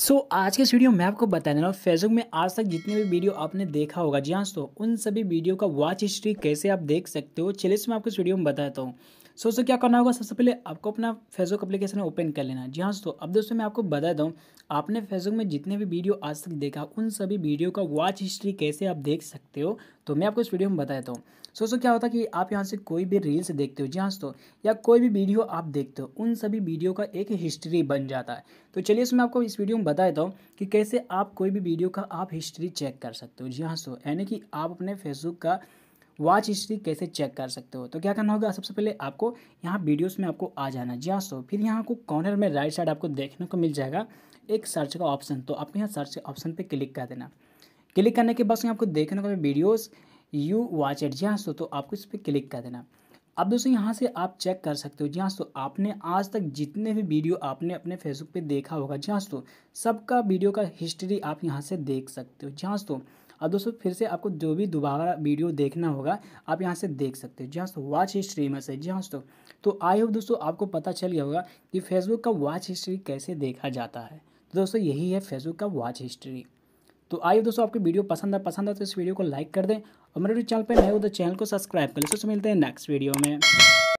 सो so, आज के इस वीडियो में आपको बता देना फेसबुक में आज तक जितने भी वीडियो आपने देखा होगा जी हाँ दोस्तों उन सभी वीडियो का वॉच हिस्ट्री कैसे आप देख सकते हो चलिए इसमें आपको इस वीडियो में बताता हूँ सो दोस्तों क्या करना होगा सबसे पहले आपको अपना फेसबुक अपलीकेशन ओपन कर लेना है जी हाँ दोस्तों अब दोस्तों मैं आपको बता दूँ आपने फेसबुक में जितने भी वीडियो आज तक देखा उन सभी वीडियो का वॉच हिस्ट्री कैसे आप देख सकते हो तो मैं आपको इस वीडियो में बता देता हूँ सो सो क्या होता है कि आप यहाँ से कोई भी रील्स देखते हो जी हाँ दोस्तों या कोई भी वीडियो आप देखते हो उन सभी वीडियो का एक हिस्ट्री बन जाता है तो चलिए इसमें आपको इस वीडियो में बता देता हूँ कि कैसे आप कोई भी वीडियो का आप हिस्ट्री चेक कर सकते हो जी हाँ दोस्तों यानी कि आप अपने फेसबुक का वॉच हिस्ट्री कैसे चेक कर सकते हो तो क्या करना होगा सबसे पहले आपको यहाँ वीडियोस में आपको आ जाना जी हाँ सो फिर यहाँ को कॉर्नर में राइट साइड आपको देखने को मिल जाएगा एक सर्च का ऑप्शन तो आपको यहाँ सर्च ऑप्शन पर क्लिक कर देना क्लिक करने के बाद आपको देखने को वीडियोज़ यू वॉच एट जी हाँ सो तो आपको इस पर क्लिक कर देना अब दोस्तों यहाँ से आप चेक कर सकते हो जी हाँ दोस्तों आपने आज तक जितने भी वीडियो आपने अपने फेसबुक पे देखा होगा जी हाँ दोस्तों सबका वीडियो का हिस्ट्री आप यहाँ से देख सकते हो जी हाँ दोस्तों अब दोस्तों फिर से आपको जो भी दोबारा वीडियो देखना होगा आप यहाँ से देख सकते हो जी हाँ दोस्तों वॉच हिस्ट्री में से जी हाँ दोस्तों तो आई होप दोस्तों आपको पता चल गया होगा कि फेसबुक का वॉच हिस्ट्री कैसे देखा जाता है तो दोस्तों यही है फेसबुक का वॉच हिस्ट्री तो आइए दोस्तों आपकी वीडियो पसंद है पसंद है तो इस वीडियो को लाइक कर दें और मेरे चैनल पर नए हो तो चैनल को सब्सक्राइब कर लें तो मिलते हैं नेक्स्ट वीडियो में